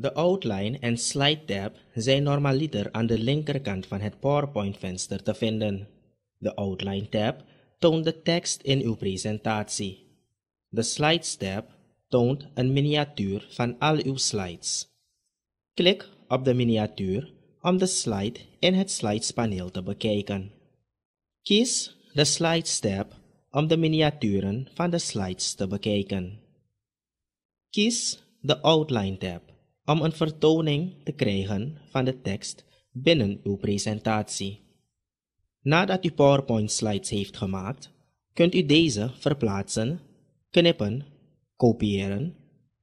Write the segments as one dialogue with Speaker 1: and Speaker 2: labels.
Speaker 1: De outline en slide tab zijn normaliter aan de linkerkant van het PowerPoint-venster te vinden. De outline tab toont de tekst in uw presentatie. De slides tab toont een miniatuur van al uw slides. Klik op de miniatuur om de slide in het slidespaneel te bekijken. Kies de slides tab om de miniaturen van de slides te bekijken. Kies de outline tab om een vertoning te krijgen van de tekst binnen uw presentatie. Nadat u PowerPoint slides heeft gemaakt, kunt u deze verplaatsen, knippen, kopiëren,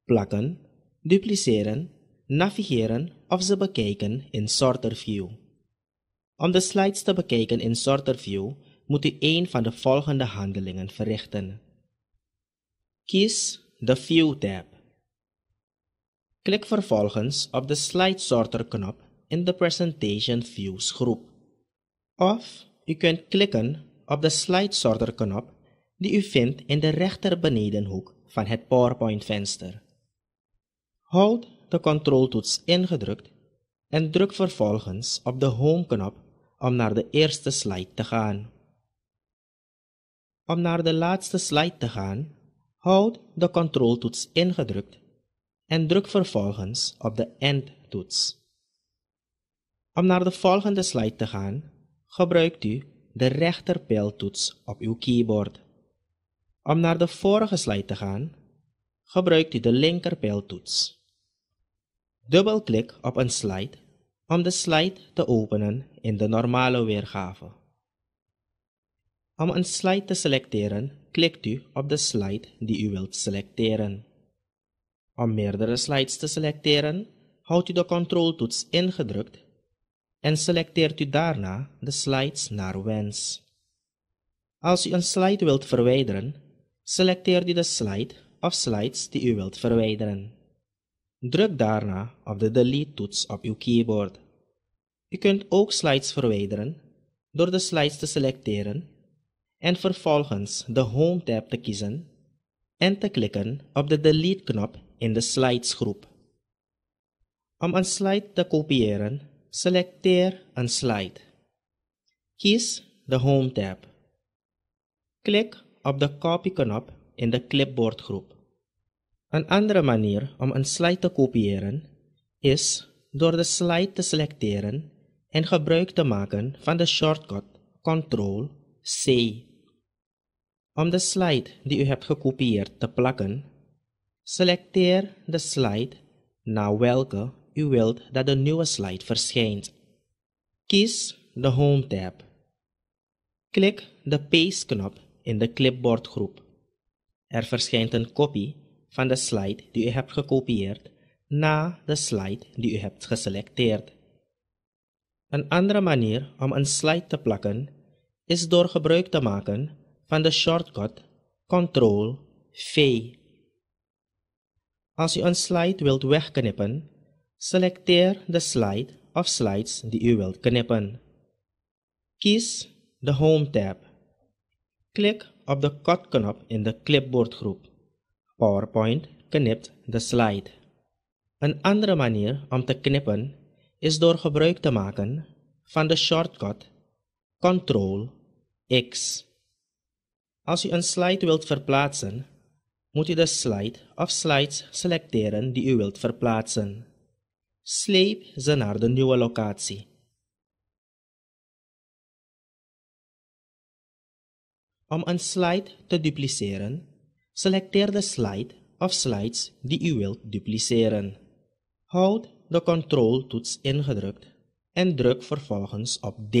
Speaker 1: plakken, dupliceren, navigeren of ze bekijken in Sorter View. Om de slides te bekijken in Sorter View moet u een van de volgende handelingen verrichten. Kies de View tab. Klik vervolgens op de Slide Sorter knop in de Presentation Views groep. Of u kunt klikken op de Slide Sorter knop die u vindt in de rechter benedenhoek van het PowerPoint venster. Houd de controltoets ingedrukt en druk vervolgens op de Home knop om naar de eerste slide te gaan. Om naar de laatste slide te gaan, houd de controltoets ingedrukt en druk vervolgens op de Endtoets. Om naar de volgende slide te gaan, gebruikt u de rechterpijltoets op uw keyboard. Om naar de vorige slide te gaan, gebruikt u de linkerpijltoets. Dubbelklik op een slide om de slide te openen in de normale weergave. Om een slide te selecteren, klikt u op de slide die u wilt selecteren. Om meerdere slides te selecteren, houdt u de controltoets ingedrukt en selecteert u daarna de slides naar wens. Als u een slide wilt verwijderen, selecteert u de slide of slides die u wilt verwijderen. Druk daarna op de Delete-toets op uw keyboard. U kunt ook slides verwijderen door de slides te selecteren en vervolgens de Home-tab te kiezen en te klikken op de Delete-knop in de slidesgroep. Om een slide te kopiëren, selecteer een slide. Kies de Home tab. Klik op de Copy-knop in de clipboardgroep. Een andere manier om een slide te kopiëren is door de slide te selecteren en gebruik te maken van de shortcut Ctrl C. Om de slide die u hebt gekopieerd te plakken, Selecteer de slide naar welke u wilt dat de nieuwe slide verschijnt. Kies de Home tab. Klik de Paste-knop in de clipboardgroep. Er verschijnt een kopie van de slide die u hebt gekopieerd na de slide die u hebt geselecteerd. Een andere manier om een slide te plakken is door gebruik te maken van de shortcut Ctrl V. Als u een slide wilt wegknippen, selecteer de slide of slides die u wilt knippen. Kies de Home tab. Klik op de cut-knop in de clipboardgroep. PowerPoint knipt de slide. Een andere manier om te knippen is door gebruik te maken van de shortcut Ctrl X. Als u een slide wilt verplaatsen, moet u de slide of slides selecteren die u wilt verplaatsen. Sleep ze naar de nieuwe locatie. Om een slide te dupliceren, selecteer de slide of slides die u wilt dupliceren. Houd de control toets ingedrukt en druk vervolgens op D.